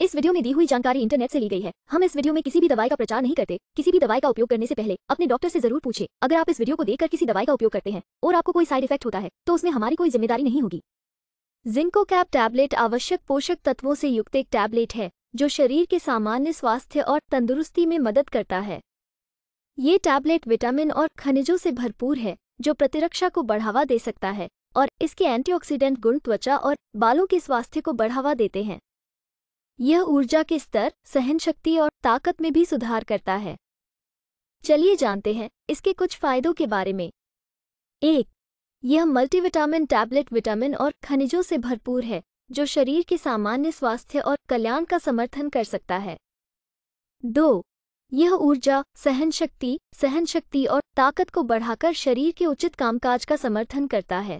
इस वीडियो में दी हुई जानकारी इंटरनेट से ली गई है हम इस वीडियो में किसी भी दवाई का प्रचार नहीं करते किसी भी दवाई का उपयोग करने से पहले अपने डॉक्टर से जरूर पूछे अगर आप इस वीडियो को देखकर किसी दवाई का उपयोग करते हैं और आपको कोई साइड इफेक्ट होता है तो उसमें हमारी कोई जिम्मेदारी नहीं होगी जिंको कैप टैबलेट आवश्यक पोषक तत्वों से युक्त एक टैबलेट है जो शरीर के सामान्य स्वास्थ्य और तंदुरुस्ती में मदद करता है ये टैबलेट विटामिन और खनिजों से भरपूर है जो प्रतिरक्षा को बढ़ावा दे सकता है और इसके एंटीऑक्सीडेंट गुण त्वचा और बालों के स्वास्थ्य को बढ़ावा देते हैं यह ऊर्जा के स्तर सहन शक्ति और ताकत में भी सुधार करता है चलिए जानते हैं इसके कुछ फायदों के बारे में एक यह मल्टीविटामिन टैबलेट विटामिन और खनिजों से भरपूर है जो शरीर के सामान्य स्वास्थ्य और कल्याण का समर्थन कर सकता है दो यह ऊर्जा सहन शक्ति सहन शक्ति और ताकत को बढ़ाकर शरीर के उचित कामकाज का समर्थन करता है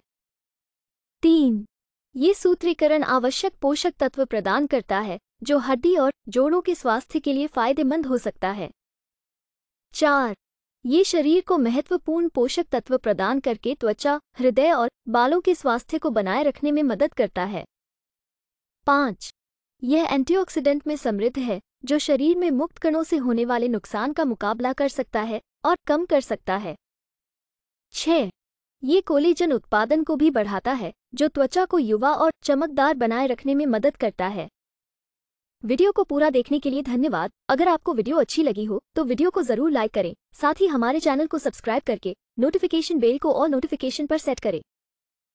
तीन ये सूत्रीकरण आवश्यक पोषक तत्व प्रदान करता है जो हड्डी और जोड़ों के स्वास्थ्य के लिए फायदेमंद हो सकता है चार ये शरीर को महत्वपूर्ण पोषक तत्व प्रदान करके त्वचा हृदय और बालों के स्वास्थ्य को बनाए रखने में मदद करता है पाँच यह एंटीऑक्सीडेंट में समृद्ध है जो शरीर में मुक्त कणों से होने वाले नुकसान का मुकाबला कर सकता है और कम कर सकता है छह ये कोलेजन उत्पादन को भी बढ़ाता है जो त्वचा को युवा और चमकदार बनाए रखने में मदद करता है वीडियो को पूरा देखने के लिए धन्यवाद अगर आपको वीडियो अच्छी लगी हो तो वीडियो को जरूर लाइक करें साथ ही हमारे चैनल को सब्सक्राइब करके नोटिफिकेशन बेल को और नोटिफिकेशन पर सेट करें